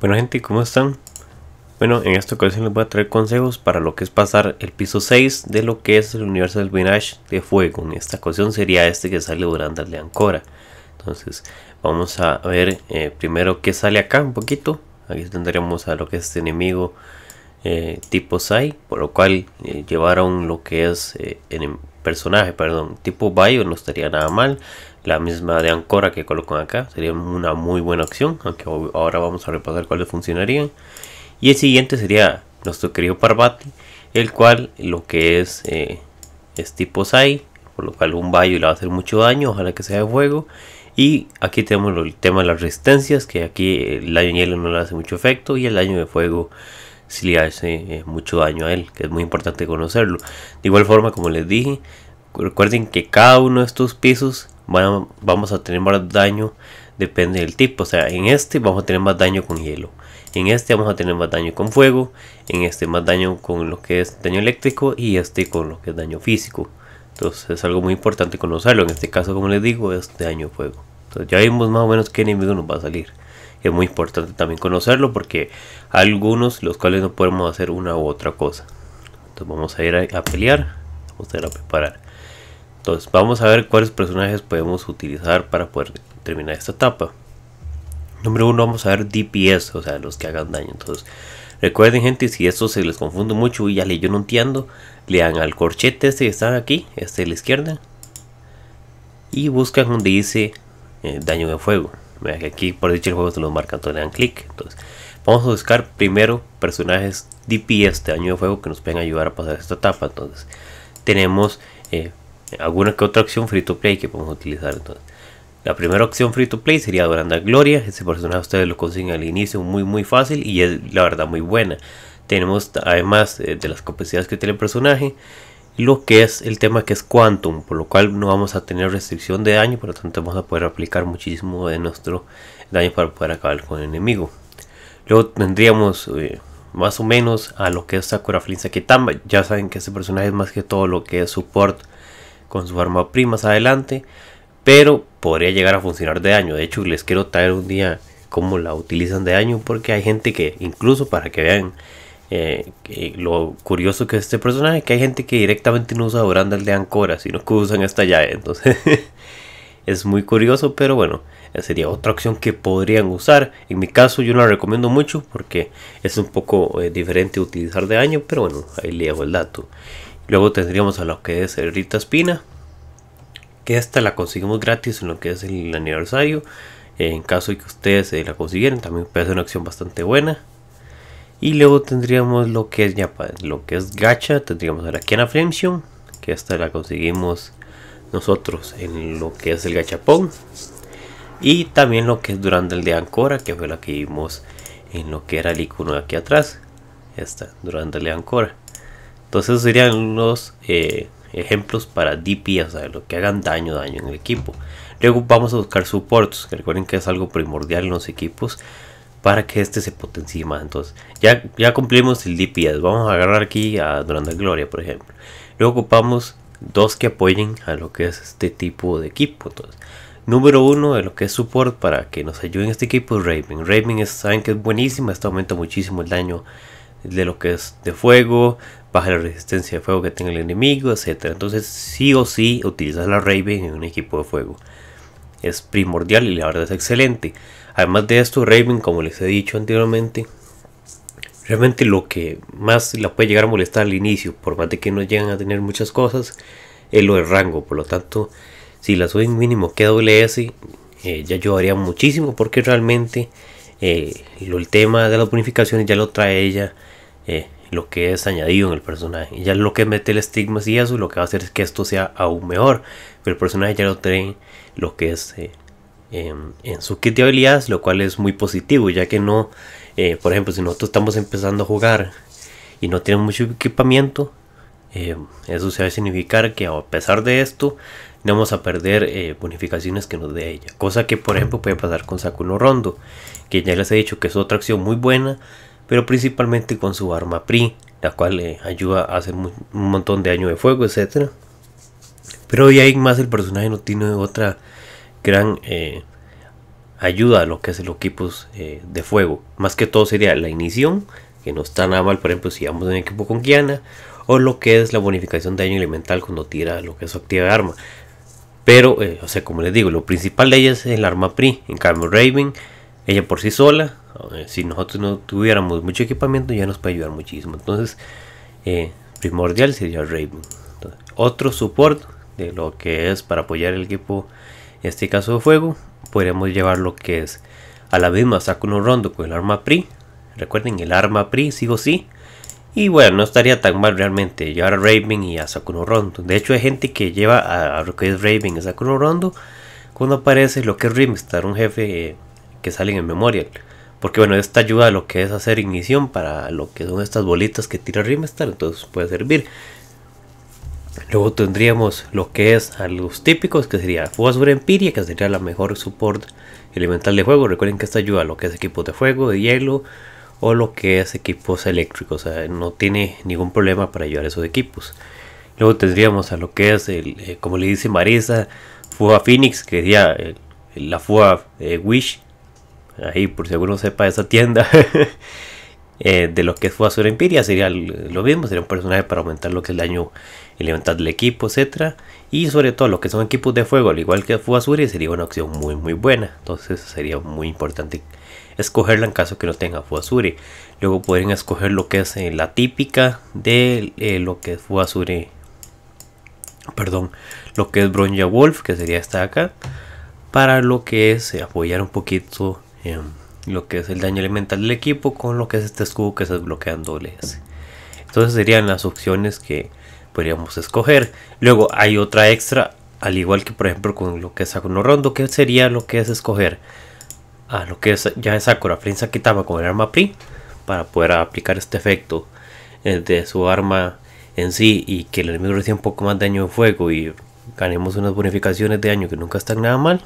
Bueno gente, ¿cómo están? Bueno, en esta ocasión les voy a traer consejos para lo que es pasar el piso 6 de lo que es el universo del de fuego. En esta ocasión sería este que sale durante Ancora. Entonces, vamos a ver eh, primero qué sale acá un poquito. Aquí tendremos a lo que es este enemigo eh, tipo Sai, por lo cual eh, llevaron lo que es eh, en el em, personaje, perdón, tipo Bayo no estaría nada mal. La misma de Ancora que colocan acá sería una muy buena opción, aunque ahora vamos a repasar cuáles funcionarían. Y el siguiente sería nuestro querido Parvati, el cual lo que es es tipo Sai, por lo cual un Bayo le va a hacer mucho daño, ojalá que sea de fuego. Y aquí tenemos el tema de las resistencias, que aquí el daño hielo no le hace mucho efecto y el daño de fuego si le hace eh, mucho daño a él, que es muy importante conocerlo. De igual forma, como les dije, recuerden que cada uno de estos pisos vamos a tener más daño, depende del tipo. O sea, en este vamos a tener más daño con hielo. En este vamos a tener más daño con fuego, en este más daño con lo que es daño eléctrico y este con lo que es daño físico. Entonces es algo muy importante conocerlo. En este caso, como les digo, es daño fuego. Entonces ya vimos más o menos qué enemigo nos va a salir es muy importante también conocerlo porque algunos los cuales no podemos hacer una u otra cosa. Entonces vamos a ir a, pelear, vamos a ir a preparar. Entonces vamos a ver cuáles personajes podemos utilizar para poder terminar esta etapa. Número uno vamos a ver DPS, o sea, los que hagan daño. Entonces, recuerden gente, si esto se les confunde mucho y ya le yo no entiendo, le dan al corchete este que está aquí, este de la izquierda, y buscan donde dice eh, daño de fuego. Aquí por dicho el juego se lo marca entonces le dan clic. Entonces, vamos a buscar primero personajes DPS de este año de juego que nos pueden ayudar a pasar esta etapa. Entonces, tenemos eh, alguna que otra opción free to play que podemos utilizar. Entonces, la primera opción free to play sería Doranda Gloria. Ese personaje ustedes lo consiguen al inicio muy muy fácil y es la verdad muy buena. Tenemos además eh, de las capacidades que tiene el personaje, lo que es el tema que es quantum, por lo cual no vamos a tener restricción de daño, por lo tanto vamos a poder aplicar muchísimo de nuestro daño para poder acabar con el enemigo. Luego tendríamos eh, más o menos a lo que es Sakura que ya saben que este personaje es más que todo lo que es support con su arma primas adelante, pero podría llegar a funcionar de daño, de hecho les quiero traer un día cómo la utilizan de daño porque hay gente que incluso para que vean eh, lo curioso que es este personaje que hay gente que directamente no usa Brandal de Ancora, sino que usan esta llave. Entonces es muy curioso, pero bueno, eh, sería otra opción que podrían usar. En mi caso yo la recomiendo mucho porque es un poco eh, diferente utilizar de año, pero bueno, ahí le hago el dato. Luego tendríamos a lo que es Rita Espina, que esta la conseguimos gratis en lo que es el aniversario. en caso de que ustedes la consiguieran, también puede ser una opción bastante buena. Y luego tendríamos lo que es lo que es Gacha, tendríamos a la Kiana que esta la conseguimos nosotros en lo que es el Gachapón. Y también lo que es el de Ancora, que fue la que vimos en lo que era el icono de aquí atrás. Esta, Durandal de Ancora. Entonces serían los eh, ejemplos para DPS, o sea, lo que hagan daño, daño en el equipo. Luego vamos a buscar supports, que recuerden que es algo primordial en los equipos para que este se potencie más. Entonces, ya, ya cumplimos el DPS. Vamos a agarrar aquí a Duranda Gloria, por ejemplo. Luego ocupamos dos que apoyen a lo que es este tipo de equipo. Entonces, número uno de lo que es support para que nos ayuden este equipo es Raven. Raven es, saben que es buenísima, esto aumenta muchísimo el daño de lo que es de fuego, baja la resistencia de fuego que tenga el enemigo, etcétera. Entonces, sí o sí utilizas la Raven en un equipo de fuego es primordial y la verdad es excelente. Además de esto, Raven, como les he dicho anteriormente, realmente lo que más la puede llegar a molestar al inicio, por más de que no llegan a tener muchas cosas, es lo del rango. Por lo tanto, si la suben mínimo que WS, eh, ya ayudaría muchísimo porque realmente eh, el tema de las bonificaciones ya lo trae ella. Eh, lo que es añadido en el personaje. Ya lo que mete el estigma y eso, lo que va a hacer es que esto sea aún mejor. Pero el personaje ya lo trae lo que es eh, em, en, su kit de habilidades, lo cual es muy positivo, ya que no, eh, por ejemplo, si nosotros estamos empezando a jugar y no tenemos mucho equipamiento, em, eso se va a significar que a pesar de esto, no vamos a perder eh, bonificaciones que nos dé ella. Cosa que, por ejemplo, puede pasar con Sakuno Rondo, que ya les he dicho que es otra acción muy buena, pero principalmente con su arma PRI, la cual le ayuda a hacer un montón de daño de fuego, etc. Pero ya ahí más el personaje no tiene otra gran eh, ayuda a lo que hacen los equipos eh, de fuego. Más que todo sería la inición, que no está nada mal, por ejemplo, si vamos en equipo con Kiana, o lo que es la bonificación de daño elemental cuando tira lo que es su activa de arma. Pero, eh, o sea, como les digo, lo principal de ella es el arma PRI. En cambio, Raven, ella por sí sola, eh, si nosotros no tuviéramos mucho equipamiento ya nos puede ayudar muchísimo entonces eh, primordial sería Raven otro support de lo que es para apoyar el equipo en este caso de fuego podemos llevar lo que es a la misma sakuno rondo con el arma PRI recuerden el arma PRI sigo o sí y bueno, no estaría tan mal realmente llevar a Raven y a Sakuno Rondo. De hecho, hay gente que lleva a, lo que es Raven y Sakuno Rondo cuando aparece lo que es Rimstar, un jefe eh, que sale en el Memorial. Porque bueno, esta ayuda a lo que es hacer ignición para lo que son estas bolitas que tira Rimestar, entonces puede servir. Luego tendríamos lo que es a los típicos, que sería Fósforo Empiria, que sería la mejor support elemental de juego. Recuerden que esta ayuda a lo que es equipos de fuego, de hielo o lo que es equipos eléctricos. O sea, no tiene ningún problema para ayudar a esos equipos. Luego tendríamos a lo que es, el, eh, como le dice Marisa, Fuga Phoenix, que sería la Fuga eh, Wish, ahí por si alguno sepa esa tienda, eh, de lo que fue Azura Empiria, sería lo mismo, sería un personaje para aumentar lo que es el daño elemental del equipo, etcétera Y sobre todo lo que son equipos de fuego, al igual que fue y sería una opción muy muy buena. Entonces sería muy importante escogerla en caso que no tenga Fuasure. Luego pueden escoger lo que es eh, la típica de eh, lo que es Fuasure. Perdón, lo que es Bronja Wolf, que sería esta de acá. Para lo que es apoyar un poquito Em, lo que es el daño elemental del equipo con lo que es este escudo que se desbloquea en doble Entonces serían las opciones que podríamos escoger. Luego hay otra extra, al igual que por ejemplo con lo que es Sakura Rondo, que sería lo que es escoger a lo que es, ya es Sakura con el arma PRI para poder aplicar este efecto eh, de su arma en sí y que el enemigo reciba un poco más de daño de fuego y ganemos unas bonificaciones de daño que nunca están nada mal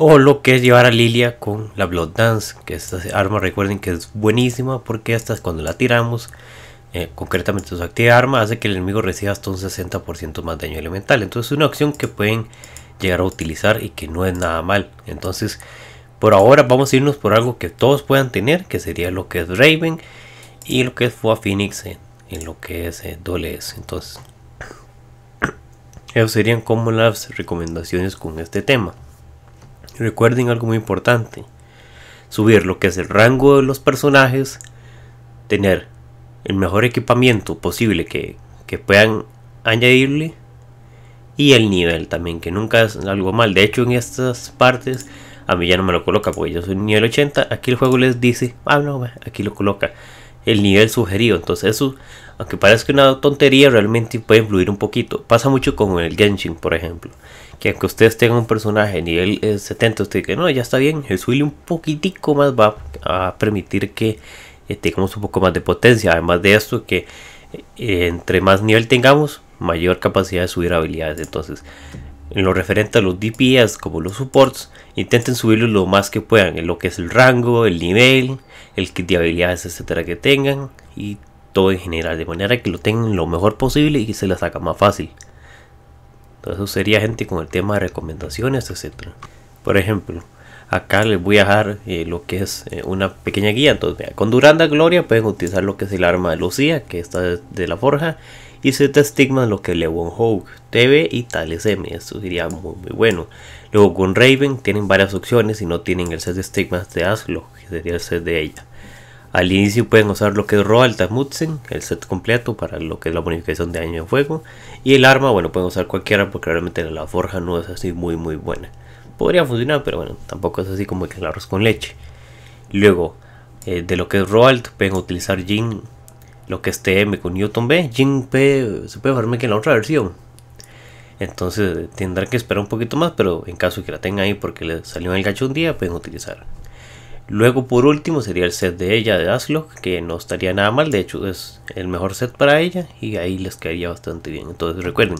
o lo que es llevar a Lilia con la Blood Dance, que esta arma recuerden que es buenísima porque esta es cuando la tiramos, eh, concretamente su actividad arma hace que el enemigo reciba hasta un 60% más daño elemental. Entonces es una opción que pueden llegar a utilizar y que no es nada mal. Entonces por ahora vamos a irnos por algo que todos puedan tener, que sería lo que es Raven y lo que es Fua Phoenix en, lo que es eh, Doles. Entonces, esas serían como las recomendaciones con este tema recuerden algo muy importante. Subir lo que es el rango de los personajes. Tener el mejor equipamiento posible que, puedan añadirle. Y el nivel también, que nunca es algo mal. De hecho, en estas partes a mí ya no me lo coloca porque yo soy nivel 80. Aquí el juego les dice, ah, no, aquí lo coloca el nivel sugerido. Entonces eso, aunque parezca una tontería, realmente puede influir un poquito. Pasa mucho con el Genshin, por ejemplo que aunque ustedes tengan un personaje nivel 70, ustedes que no, ya está bien, el subirle un poquitico más va a permitir que eh, tengamos un poco más de potencia. Además de esto, que eh, entre más nivel tengamos, mayor capacidad de subir habilidades. Entonces, en lo referente a los DPS como los supports, intenten subirlos lo más que puedan en lo que es el rango, el nivel, el kit de habilidades, etcétera, que tengan y todo en general, de manera que lo tengan lo mejor posible y se la haga más fácil. Entonces eso sería gente con el tema de recomendaciones, etc. Por ejemplo, acá les voy a dejar eh, lo que es eh, una pequeña guía. Entonces, con Duranda Gloria pueden utilizar lo que es el arma de Lucía, que está de, la forja, y se te lo que es Won TV y Tales M. eso sería muy, muy bueno. Luego con Raven tienen varias opciones y no tienen el set de estigmas de Aslo, que sería el set de ella. Al inicio pueden usar lo que es Roald Tamutzen, el set completo para lo que es la bonificación de año de fuego. Y el arma, bueno, pueden usar cualquiera porque realmente la forja no es así muy muy buena. Podría funcionar, pero bueno, tampoco es así como que el arroz con leche. Luego, eh, de lo que es Roald, pueden utilizar Jin, lo que es TM con Newton B. Jin P se puede farmear que en la otra versión. Entonces tendrán que esperar un poquito más, pero en caso que la tengan ahí porque le salió en el gacho un día, pueden utilizar. Luego por último sería el set de ella de Aslock, que no estaría nada mal, de hecho es el mejor set para ella y ahí les quedaría bastante bien. Entonces recuerden,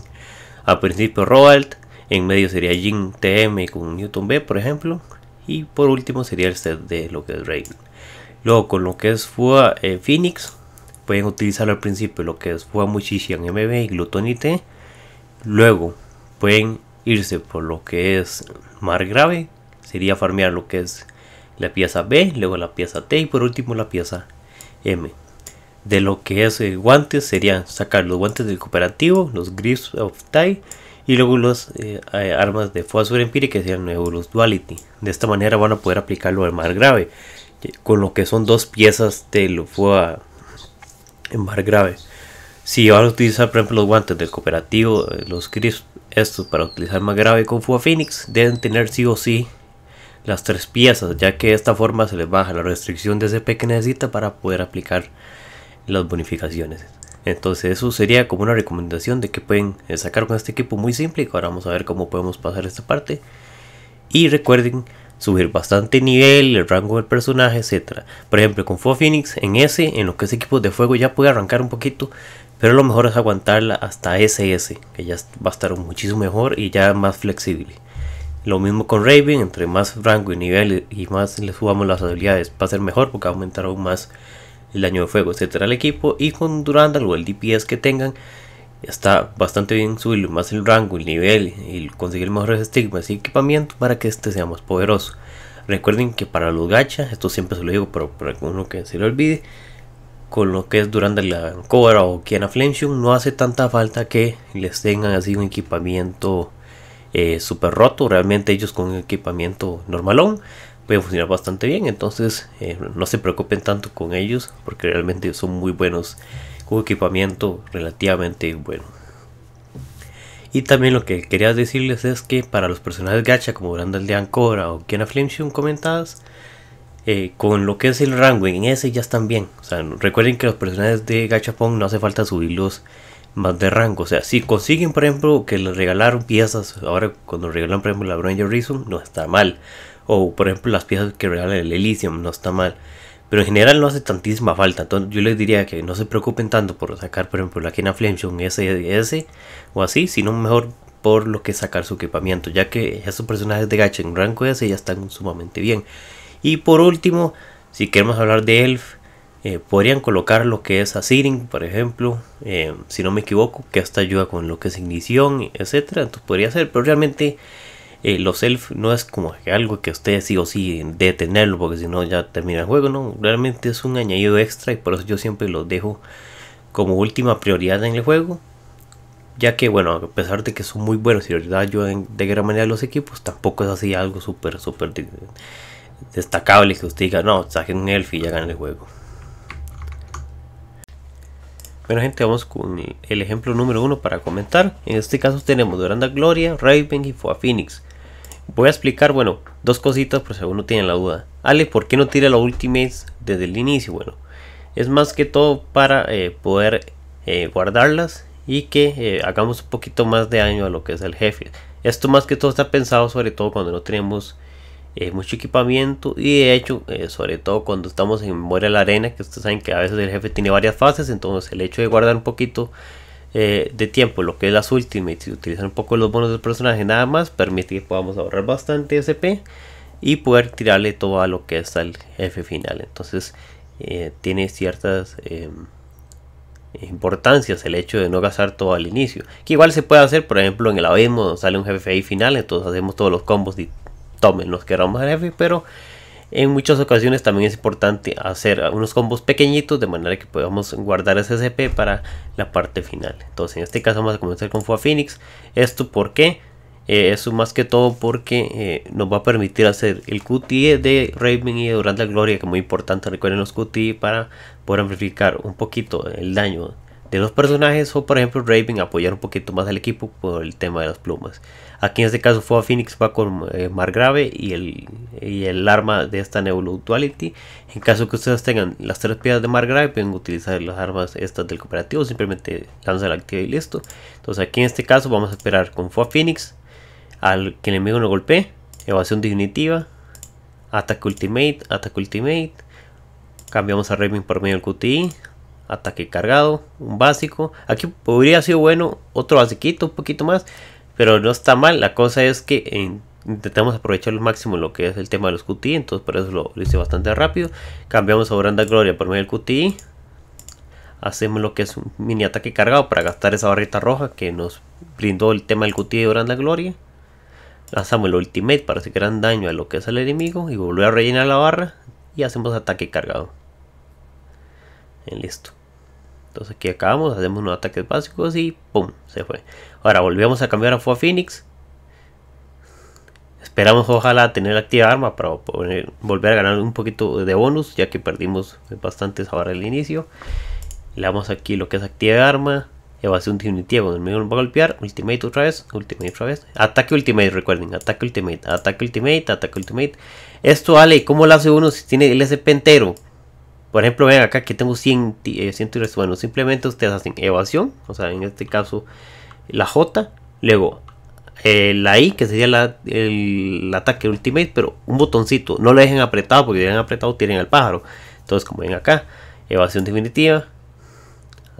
al principio Roald, en medio sería Jin TM con Newton B por ejemplo, y por último sería el set de lo que es Raven. Luego con lo que es Fua eh, Phoenix, pueden utilizar al principio lo que es Fua Mushishian MB y T. Luego pueden irse por lo que es Mar Grave, sería farmear lo que es la pieza B, luego la pieza T y por último la pieza M. De lo que es eh, guantes serían sacar los guantes del cooperativo, los grips of tie y luego las eh, armas de fósforo empírica que serían los Duality. De esta manera van a poder aplicarlo en mar grave, eh, con lo que son dos piezas de lo fuego en mar grave. Si van a utilizar, por ejemplo, los guantes del cooperativo, los grips estos para utilizar más grave con FUA Phoenix, deben tener sí o sí las tres piezas, ya que de esta forma se les baja la restricción de CP que necesita para poder aplicar las bonificaciones. Entonces eso sería como una recomendación de que pueden eh, sacar con este equipo muy simple ahora vamos a ver cómo podemos pasar esta parte. Y recuerden subir bastante nivel, el rango del personaje, etcétera. Por ejemplo, con Fo Phoenix en S, en lo que es equipo de fuego ya puede arrancar un poquito, pero lo mejor es aguantarla hasta SS, que ya va a estar muchísimo mejor y ya más flexible. Lo mismo con Raven, entre más rango y nivel y más le subamos las habilidades va a ser mejor porque va aumentar aún más el daño de fuego, etcétera al equipo. Y con Durandal o el DPS que tengan, está bastante bien subir más el rango, el nivel y conseguir mejores estigmas y equipamiento para que este sea más poderoso. Recuerden que para los gachas, esto siempre se lo digo, pero para alguno que se lo olvide, con lo que es Durandal la Cobra o Kiana Flensium no hace tanta falta que les tengan así un equipamiento eh, super roto. Realmente ellos con un equipamiento normalón pueden funcionar bastante bien. Entonces eh, no se preocupen tanto con ellos porque realmente son muy buenos con equipamiento relativamente bueno. Y también lo que quería decirles es que para los personajes gacha como Brandon de Ancora o Kiana Flamesion comentadas, eh, con lo que es el rango en ese ya están bien. O sea, recuerden que los personajes de Gachapon no hace falta subirlos más de rango. O sea, si consiguen, por ejemplo, que le regalaron piezas, ahora cuando regalan, por ejemplo, la Bronya Reason, no está mal. O, por ejemplo, las piezas que regalan el Elysium, no está mal. Pero en general no hace tantísima falta. Entonces, yo les diría que no se preocupen tanto por sacar, por ejemplo, la Kena ese SDS o así, sino mejor por lo que sacar su equipamiento, ya que ya esos personajes de gacha en rango S ya están sumamente bien. Y por último, si queremos hablar de Elf, eh, podrían colocar lo que es Asiring, por ejemplo, eh, si no me equivoco, que hasta ayuda con lo que es ignición, etcétera. Entonces podría ser, pero realmente eh, los elf no es como algo que ustedes sí o sí de tenerlo, porque si no ya termina el juego, no. Realmente es un añadido extra y por eso yo siempre los dejo como última prioridad en el juego. Ya que, bueno, a pesar de que son muy buenos y de verdad ayudan de gran manera a los equipos, tampoco es así algo súper, súper destacable que usted diga, no, saquen un elf y ya ganen el juego. Bueno gente, vamos con el ejemplo número uno para comentar. En este caso tenemos Duranda Gloria, Raven y Fua Phoenix. Voy a explicar, bueno, dos cositas por si alguno tiene la duda. Ale, ¿por qué no tira la Ultimates desde el inicio? Bueno, es más que todo para eh, poder eh, guardarlas y que eh, hagamos un poquito más de daño a lo que es el jefe. Esto más que todo está pensado sobre todo cuando no tenemos eh, mucho equipamiento y de hecho, eh, sobre todo cuando estamos en Memoria la Arena, que ustedes saben que a veces el jefe tiene varias fases, entonces el hecho de guardar un poquito eh, de tiempo lo que es las ultimates y utilizar un poco los bonos del personaje nada más permite que podamos ahorrar bastante SP y poder tirarle todo a lo que es al jefe final. Entonces tiene ciertas em, importancias el hecho de no gastar todo al inicio. Que igual se puede hacer, por ejemplo, en el abismo, donde sale un jefe ahí final, entonces hacemos todos los combos tomen los que a pero en muchas ocasiones también es importante hacer unos combos pequeñitos de manera que podamos guardar ese CP para la parte final. Entonces en este caso vamos a comenzar con Fua Phoenix. ¿Esto porque qué? Eh, eso más que todo porque eh, nos va a permitir hacer el QTE de Raven y de Durante la Gloria, que muy importante, recuerden los QTE para poder amplificar un poquito el daño de los personajes o por ejemplo Raven apoyar un poquito más al equipo por el tema de las plumas. Aquí en este caso fue a Phoenix va con eh, Margrave y el, el arma de esta Nebula Duality. En caso que ustedes tengan las tres piedras de Margrave pueden utilizar las armas estas del cooperativo, simplemente lanza la activa y listo. Entonces aquí en este caso vamos a esperar con Fua Phoenix al que el enemigo no golpee, evasión definitiva, ataque ultimate, ataque ultimate. Cambiamos a Raven por medio del QTI, ataque cargado, un básico. Aquí podría sido bueno otro basiquito, un poquito más, pero no está mal. La cosa es que eh, intentamos aprovechar al máximo lo que es el tema de los QTI, entonces por eso lo, hice bastante rápido. Cambiamos a Branda Gloria por medio del QTI. Hacemos lo que es un mini ataque cargado para gastar esa barrita roja que nos brindó el tema del QTI de Branda Gloria. Lanzamos el Ultimate para hacer gran daño a lo que es el enemigo y volver a rellenar la barra y hacemos ataque cargado. Eh, listo. Entonces aquí acabamos, hacemos unos ataques básicos y ¡pum! Se fue. Ahora volvemos a cambiar a Fua Phoenix. Esperamos ojalá tener activa arma para volver a ganar un poquito de bonus ya que perdimos bastante esa barra al inicio. Le damos aquí lo que es activa arma. Evasión definitiva el medio va a golpear. Ultimate otra vez. Ultimate otra vez. Ataque ultimate, recuerden. Ataque ultimate. Ataque ultimate. Ataque ultimate. Esto, Ale, ¿cómo lo hace uno si tiene el SP entero? Por ejemplo, ven acá que tengo 100, 100 y Bueno, simplemente ustedes hacen evasión, o sea, en este caso la J, luego eh, la I, que sería el, ataque ultimate, pero un botoncito. No lo dejen apretado, porque si apretado tienen al pájaro. Entonces, como ven acá, evasión definitiva,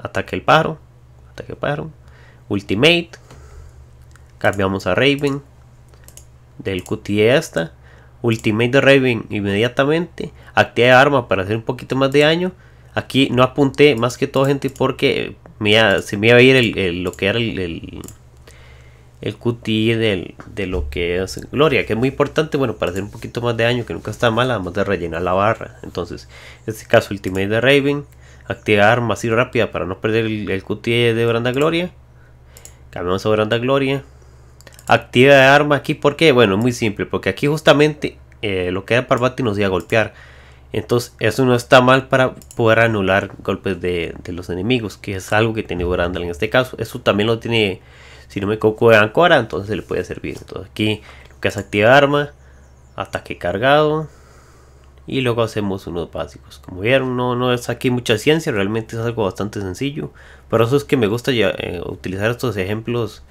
ataque al pájaro, ataque ultimate. Cambiamos a Raven, del cutie hasta ultimate de Raven inmediatamente actividad de arma para hacer un poquito más de daño. Aquí no apunté más que todo, gente, porque me se me iba a ir el, lo que era el, el, de lo que es Gloria, que es muy importante, bueno, para hacer un poquito más de daño, que nunca está mal, además de rellenar la barra. Entonces, en este caso, Ultimate de Raven, activar arma así rápida para no perder el, cutie de Branda Gloria. Cambiamos a Branda Gloria. Activa de arma aquí, porque, bueno, es muy simple, porque aquí justamente eh, lo que era Parvati nos iba a golpear. Entonces eso no está mal para poder anular golpes de, los enemigos, que es algo que tiene Brandal en este caso. Eso también lo tiene, si no me equivoco, Ancora, entonces le puede servir. Entonces aquí lo que es activar arma, ataque cargado, y luego hacemos unos básicos. Como vieron, no, no es aquí mucha ciencia, realmente es algo bastante sencillo. Por eso es que me gusta eh, utilizar estos ejemplos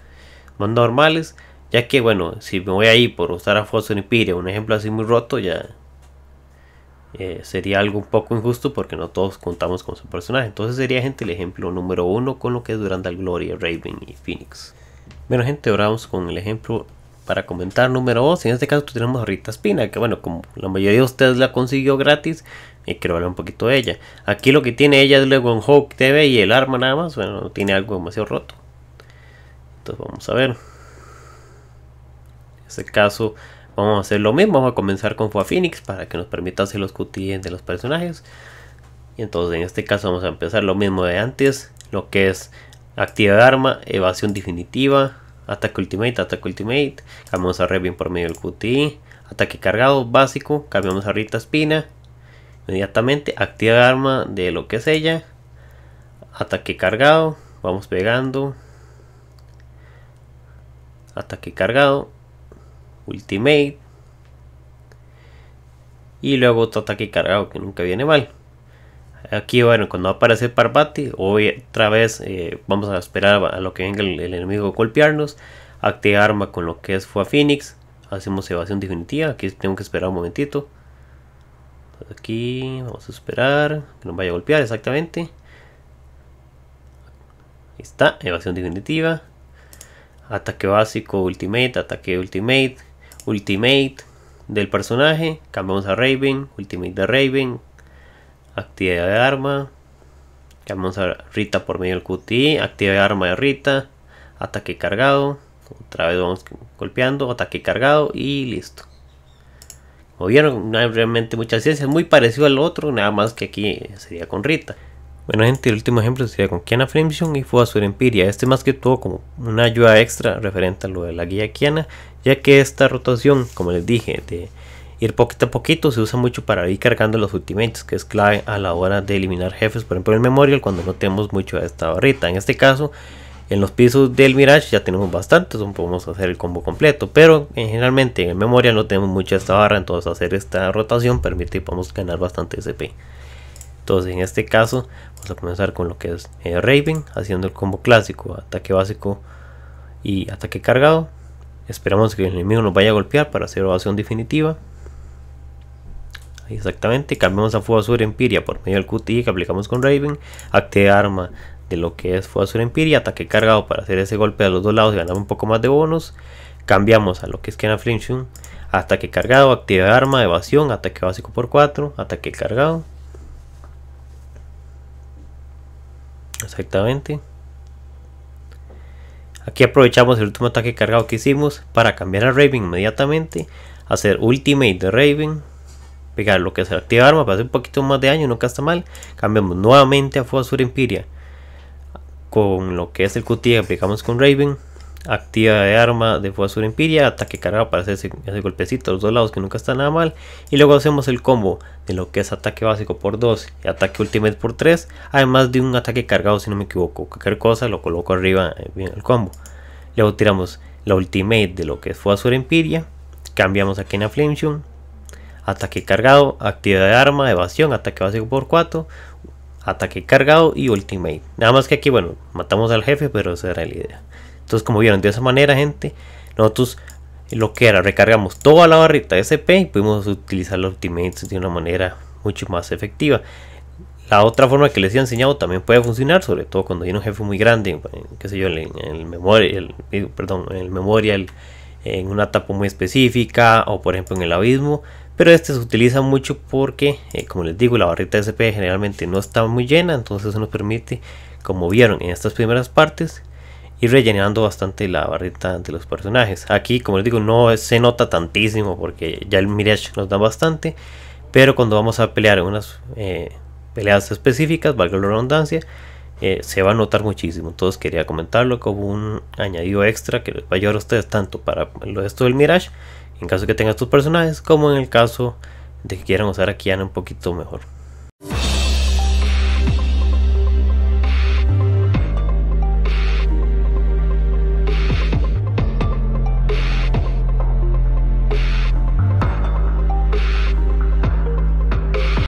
más normales, ya que bueno, si me voy ahí por usar a y Pire un ejemplo así muy roto, ya eh, sería algo un poco injusto porque no todos contamos con su personaje. Entonces sería gente el ejemplo número uno con lo que es Durandal Gloria, Raven y Phoenix. Bueno gente, ahora vamos con el ejemplo para comentar número 2. En este caso tenemos a Rita Espina, que bueno, como la mayoría de ustedes la consiguió gratis, y eh, quiero hablar un poquito de ella. Aquí lo que tiene ella es luego en Hawk TV y el arma nada más, bueno, tiene algo demasiado roto. Entonces vamos a ver. En este caso Vamos a hacer lo mismo, vamos a comenzar con Phoenix para que nos permita hacer los QTI de los personajes. Y entonces en este caso vamos a empezar lo mismo de antes, lo que es activar arma, evasión definitiva, ataque ultimate, ataque ultimate, cambiamos a bien por medio del QTI. ataque cargado básico, cambiamos a Rita Espina, inmediatamente activar arma de lo que es ella, ataque cargado, vamos pegando, ataque cargado, Ultimate. Y luego otro ataque cargado que nunca viene mal. Aquí, bueno, cuando aparece Parvati, hoy otra vez eh, vamos a esperar a lo que venga el, enemigo a golpearnos. Activar arma con lo que es Fua Phoenix. Hacemos evasión definitiva. Aquí tengo que esperar un momentito. Aquí vamos a esperar que nos vaya a golpear exactamente. Ahí está, evasión definitiva. Ataque básico, ultimate, ataque ultimate. Ultimate del personaje. Cambiamos a Raven. Ultimate de Raven. Actividad de arma. Cambiamos a Rita por medio del QTI. Actividad de arma de Rita. Ataque cargado. Otra vez vamos golpeando. Ataque cargado. Y listo. Como vieron, no hay realmente mucha ciencia. Es muy parecido al otro. Nada más que aquí sería con Rita. Bueno gente, el último ejemplo sería con Kiana Frimson y fue a su Empiria. Este más que todo como una ayuda extra referente a lo de la guía Kiana, ya que esta rotación, como les dije, de ir poquito a poquito se usa mucho para ir cargando los ultimates, que es clave a la hora de eliminar jefes, por ejemplo en Memorial, cuando no tenemos mucho esta barrita. En este caso, en los pisos del Mirage ya tenemos bastante, podemos hacer el combo completo, pero eh, generalmente en memoria Memorial no tenemos mucha esta barra, entonces hacer esta rotación permite podemos ganar bastante SP. Entonces en este caso vamos a comenzar con lo que es eh, Raven, haciendo el combo clásico, ataque básico y ataque cargado Esperamos que el enemigo nos vaya a golpear para hacer evasión definitiva. exactamente, cambiamos a Fuego Azul Empiria por medio del QTI que aplicamos con Raven. Active arma de lo que es Fuego Azul Empiria, ataque cargado para hacer ese golpe a los dos lados y ganar un poco más de bonus. Cambiamos a lo que es Kena hasta ataque cargado, activa arma, evasión, ataque básico por 4, ataque cargado. Exactamente. Aquí aprovechamos el último ataque cargado que hicimos para cambiar a Raven inmediatamente, hacer Ultimate de Raven, pegar lo que es la activa arma para hacer un poquito más de daño, nunca está mal. Cambiamos nuevamente a fuego azul Empiria con lo que es el QT que aplicamos con Raven, activa de arma de fuego Empiria, ataque cargado para hacer ese, golpecito a los dos lados que nunca está nada mal. Y luego hacemos el combo de lo que es ataque básico por 2 y ataque ultimate por 3, además de un ataque cargado si no me equivoco. Cualquier cosa lo coloco arriba eh, en el combo. Luego tiramos la ultimate de lo que es sur Empiria, cambiamos aquí en a ataque cargado, activa de arma, evasión, ataque básico por 4, ataque cargado y ultimate. Nada más que aquí, bueno, matamos al jefe, pero esa era la idea. Entonces, como vieron, de esa manera, gente, nosotros lo que era, recargamos toda la barrita de SP y pudimos utilizar los ultimates de una manera mucho más efectiva. La otra forma que les he enseñado también puede funcionar, sobre todo cuando hay un jefe muy grande, qué sé yo, en el memorial, eh, en una etapa muy específica o por ejemplo en el abismo, pero este se utiliza mucho porque, eh, como les digo, la barrita SP generalmente no está muy llena, entonces eso nos permite, como vieron en estas primeras partes, y rellenando bastante la barrita de los personajes. Aquí, como les digo, no se nota tantísimo porque ya el Mirage nos da bastante, pero cuando vamos a pelear en unas eh, peleas específicas, valga la redundancia, eh, se va a notar muchísimo. Entonces quería comentarlo como un añadido extra que les va a ayudar a ustedes tanto para lo esto del Mirage, en caso que tengan estos personajes, como en el caso de que quieran usar a Kiana un poquito mejor.